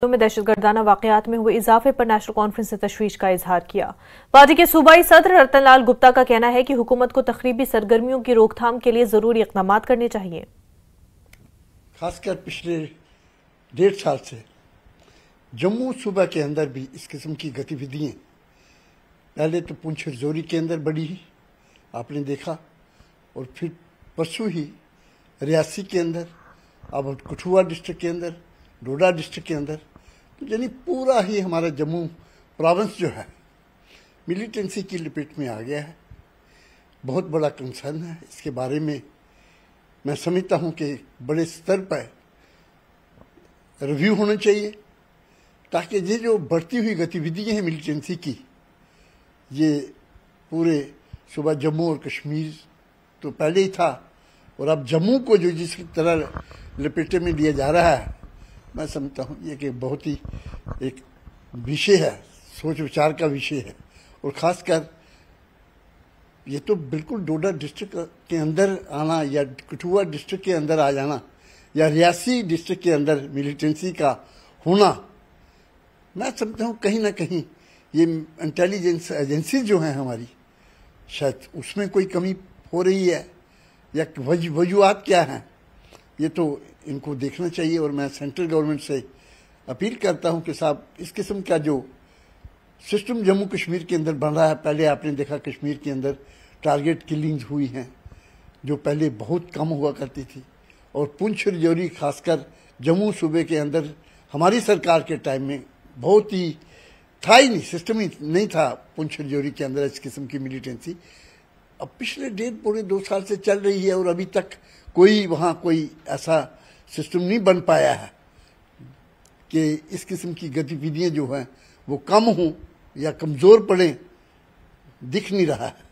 तो में दहशत गर्दाना वाकत में हुए इजाफे पर नेशनल कॉन्फ्रेंस ने तशवीश का इजहार किया पार्टी के सूबाई सदर रतन लाल गुप्ता का कहना है कि हुकूमत को तकरीबी सरगर्मियों की रोकथाम के लिए ज़रूरी इकदाम करने चाहिए खासकर पिछले डेढ़ साल से जम्मू सूबा के अंदर भी इस किस्म की गतिविधियाँ पहले तो पुंछ जोरी के अंदर बड़ी ही आपने देखा और फिर परसों ही रियासी के अंदर अब कठुआ डिस्ट्रिक्ट के अंदर डोडा डिस्ट्रिक्ट के अंदर तो यानी पूरा ही हमारा जम्मू प्रोविंस जो है मिलिटेंसी की लपेट में आ गया है बहुत बड़ा कंसर्न है इसके बारे में मैं समझता हूँ कि बड़े स्तर पर रिव्यू होना चाहिए ताकि ये जो बढ़ती हुई गतिविधियाँ हैं मिलिटेंसी की ये पूरे सुबह जम्मू और कश्मीर तो पहले ही था और अब जम्मू को जो जिस तरह लपेटे में लिया जा रहा है मैं समझता हूँ ये कि बहुत ही एक विषय है सोच विचार का विषय है और ख़ासकर ये तो बिल्कुल डोडा डिस्ट्रिक्ट के अंदर आना या कठुआ डिस्ट्रिक्ट के अंदर आ जाना या रियासी डिस्ट्रिक्ट के अंदर मिलिटेंसी का होना मैं समझता हूँ कहीं ना कहीं ये इंटेलिजेंस एजेंसी जो हैं हमारी शायद उसमें कोई कमी हो रही है या वजूहत क्या हैं ये तो इनको देखना चाहिए और मैं सेंट्रल गवर्नमेंट से अपील करता हूँ कि साहब इस किस्म का जो सिस्टम जम्मू कश्मीर के अंदर बन रहा है पहले आपने देखा कश्मीर के अंदर टारगेट किलिंग्स हुई हैं जो पहले बहुत कम हुआ करती थी और पुंछ रजौरी खासकर जम्मू सूबे के अंदर हमारी सरकार के टाइम में बहुत ही था ही नहीं सिस्टम ही नहीं था पुंछ रजौरी के अंदर इस किस्म की मिलिटेंसी अब पिछले डेढ़ पौने दो साल से चल रही है और अभी तक कोई वहाँ कोई ऐसा सिस्टम नहीं बन पाया है कि इस किस्म की गतिविधियाँ जो हैं वो कम हों या कमज़ोर पड़ें दिख नहीं रहा है